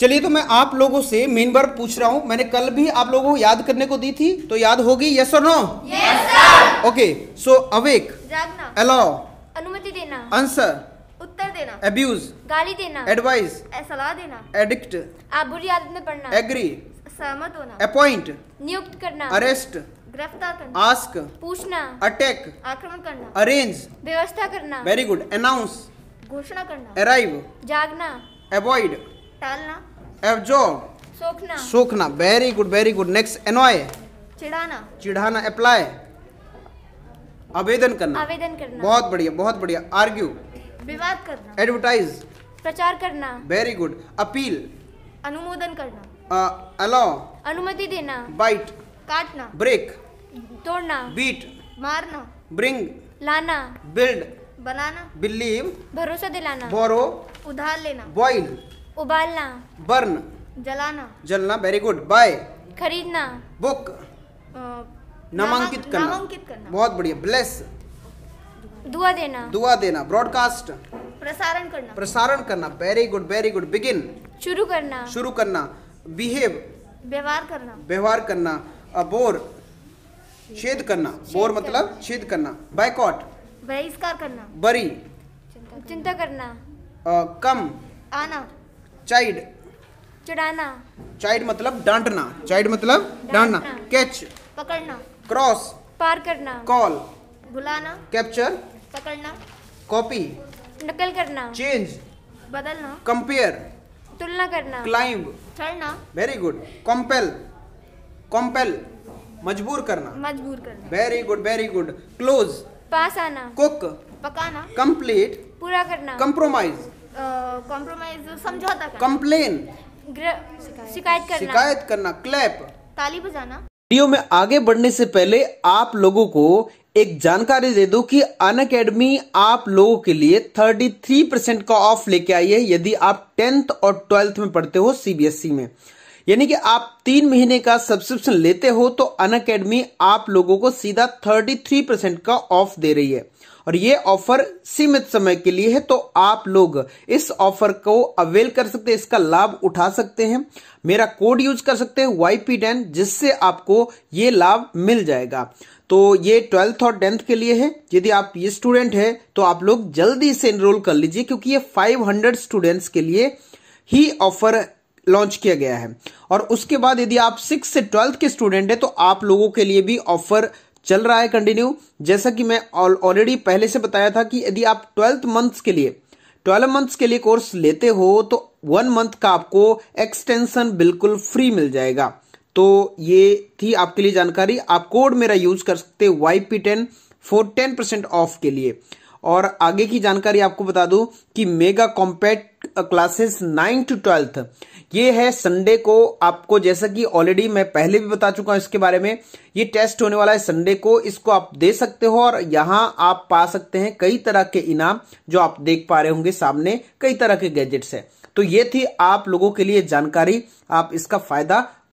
चलिए तो मैं आप लोगों से मेन बार पूछ रहा हूँ मैंने कल भी आप लोगों को याद करने को दी थी तो याद होगी यस और no okay so awake allow अनुमति देना आंसर उत्तर देना अब्यूज गाली देना एडवाइस सलाह देना एडिक्ट आप बुरी आदत में पड़ना एग्री सहमत होना अपॉइंट नियुक्त करना अरेस्ट गिरफ्तार करना आस्क पूछना अटैक आक्रमण करना अरेंज व्यवस्था करना वेरी गुड अनाउंस घोषणा करना अराइव जागना अवॉइड टालना एब्जॉर्ब सोखना सोखना very good very good next annoy चिढ़ाना चिढ़ाना अप्लाई आवेदन करना आवेदन करना बहुत बढ़िया बहुत बढ़िया आर्ग्यू विवाद करना एडवर्टाइज प्रचार करना वेरी गुड अपील अनुमोदन करना uh, अनुमति देना बाइट काटना ब्रेक तोड़ना बीट मारना ब्रिंग लाना बिल्ड बनाना बिलीव भरोसा दिलाना बोरो उधार लेना बॉइल उबालना बर्न जलाना जलना वेरी गुड बाय खरीदना बुक नामांकित करना नामांकित करना बहुत बढ़िया ब्लेस दुआ देना दुआ देना ब्रॉडकास्ट प्रसारण करना प्रसारण करना very good very good begin शुरू करना शुरू करना बिहेव व्यवहार करना व्यवहार करना बोर छेद करना बोर मतलब छेद करना बायकॉट बहिष्कार करना बरी चिंता करना कम आना चाइड चढ़ाना चाइड मतलब डांटना चाइड मतलब डांटना कैच पकड़ना क्रॉस पार करना कॉल बुलाना कैप्चर पकड़ना कॉपी नकल करना चेंज बदलना कंपेयर तुलना करना क्लाइंब चढ़ना वेरी गुड कॉम्पेल कॉम्पेल मजबूर करना मजबूर करना very good very good close पास आना कुक पकाना कंप्लीट पूरा करना कंप्रोमाइज कॉम्प्रोमाइज समझौता कंप्लेन शिकायत करना शिकायत करना क्लैप ताली बजाना वीडियो में आगे बढ़ने से पहले आप लोगों को एक जानकारी दे दो कि अन अकेडमी आप लोगों के लिए 33 परसेंट का ऑफ लेके आई है यदि आप टेंथ और ट्वेल्थ में पढ़ते हो सीबीएसई e में यानी कि आप तीन महीने का सब्सक्रिप्शन लेते हो तो अन अकेडमी आप लोगों को सीधा 33 परसेंट का ऑफ दे रही है और ये ऑफर सीमित समय के लिए है तो आप लोग इस ऑफर को अवेल कर सकते हैं इसका लाभ उठा सकते हैं मेरा कोड यूज कर सकते हैं वाई टेन जिससे आपको ये लाभ मिल जाएगा तो ये ट्वेल्थ और टेंथ के लिए है यदि आप ये स्टूडेंट है तो आप लोग जल्दी से एनरोल कर लीजिए क्योंकि ये 500 स्टूडेंट्स के लिए ही ऑफर लॉन्च किया गया है और उसके बाद यदि आप सिक्स से ट्वेल्थ के स्टूडेंट हैं तो आप लोगों के लिए भी ऑफर चल रहा है कंटिन्यू जैसा कि मैं ऑलरेडी पहले से बताया था कि यदि आप ट्वेल्थ मंथ्स के लिए ट्वेल्व मंथ्स के लिए कोर्स लेते हो तो वन मंथ का आपको एक्सटेंशन बिल्कुल फ्री मिल जाएगा तो ये थी आपके लिए जानकारी आप कोड मेरा यूज कर सकते Y P ten four ten percent of के लिए और आगे की जानकारी आपको बता दूं कि mega compact classes nine to twelfth ये है संडे को आपको जैसा कि ऑलरेडी मैं पहले भी बता चुका हूं इसके बारे में ये टेस्ट होने वाला है संडे को इसको आप दे सकते हो और यहां आप पा सकते हैं कई तरह के इनाम जो आप देख पा रहे होंगे सामने कई तरह के गैजेट्स है तो ये थी आप लोगों के लिए जानकारी आप इसका फायदा